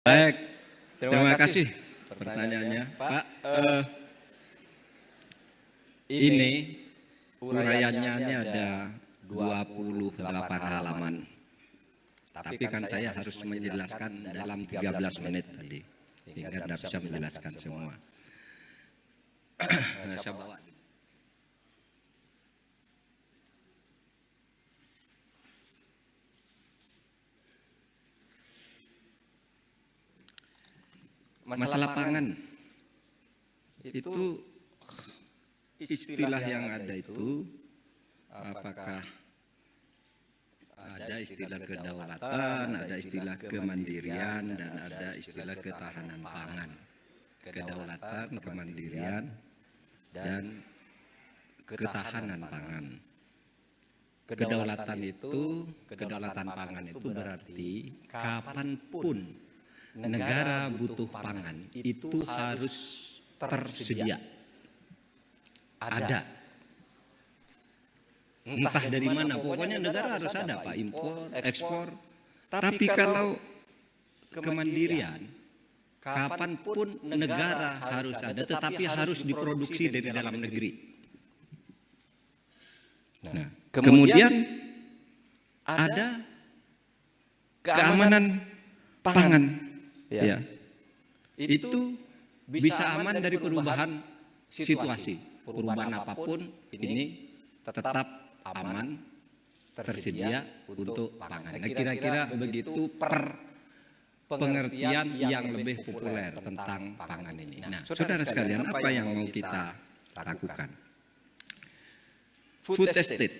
Baik, terima, terima kasih pertanyaannya, pertanyaannya Pak. Uh, ini uraiannya ini ada 28 halaman. Tapi kan, kan saya harus menjelaskan dalam 13 menit tadi, sehingga tidak bisa menjelaskan semua. Nah, saya bawa masalah, masalah pangan, pangan itu istilah yang ada itu apakah ada istilah kedaulatan, ada istilah kemandirian, dan ada istilah ketahanan pangan. Kedaulatan, kemandirian, dan ketahanan pangan. Kedaulatan itu, kedaulatan pangan itu berarti kapanpun negara butuh pangan itu harus tersedia. Ada. Entah dari mana, pokoknya negara harus ada Pak, impor, ekspor. Tapi kalau kemandirian, kapanpun negara harus ada, tetapi harus diproduksi dari dalam negeri. Nah, nah kemudian, ada keamanan pangan ya, ya. Itu, itu bisa aman dari perubahan situasi. Perubahan apapun ini tetap aman tersedia untuk pangan. Nah, kira-kira begitu per pengertian yang lebih populer tentang pangan ini. Nah, nah saudara sekalian, apa yang mau kita lakukan? Food estate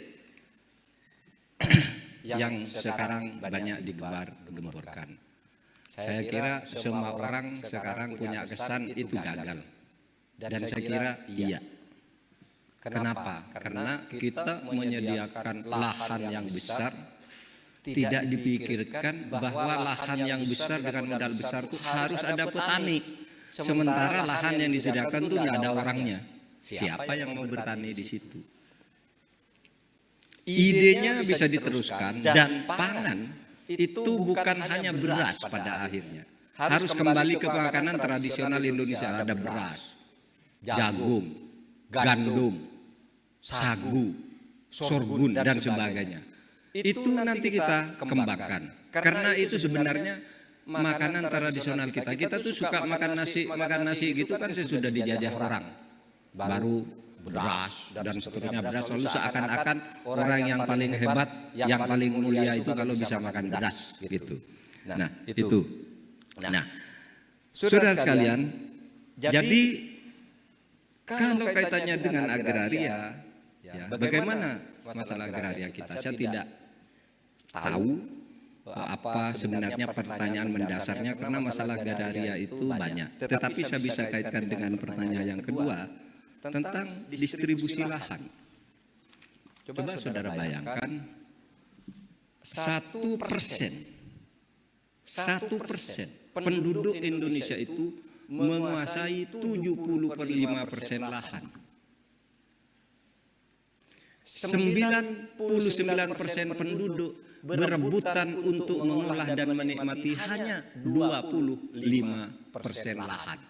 yang sekarang banyak digembar-gemborkan. Saya kira semua orang sekarang punya kesan itu gagal. Dan saya kira iya. iya. Kenapa? Karena kita menyediakan lahan yang besar, tidak dipikirkan bahwa lahan yang besar dengan modal besar itu harus ada petani. Sementara lahan yang disediakan itu tidak ada orangnya. Siapa yang mau bertani di situ? Idenya bisa diteruskan dan pangan itu bukan hanya beras pada akhirnya. Harus kembali ke makanan tradisional Indonesia. Ada beras, jagung, gandum, sagu, sorghum dan sebagainya. Itu nanti kita kembangkan. Karena itu sebenarnya makanan tradisional kita. Kita tuh suka makan nasi, makan nasi gitu kan, kan sudah dijajah orang. Baru beras dan seterusnya beras selalu seakan-akan orang yang paling hebat, yang paling mulia itu kalau bisa makan beras gitu. gitu. Nah, nah, itu. Nah, nah, saudara sekalian, jadi kalau kaitannya dengan agraria, ya, ya, bagaimana masalah agraria kita? Saya tidak tahu eh, apa sebenarnya pertanyaan mendasarnya karena masalah agraria itu banyak. Tetapi saya bisa kaitkan dengan pertanyaan yang kedua tentang distribusi lahan. Coba, saudara bayangkan, satu persen, satu persen penduduk Indonesia itu menguasai 75 persen lahan. 99 persen penduduk berebutan untuk mengolah dan menikmati hanya 25 persen lahan.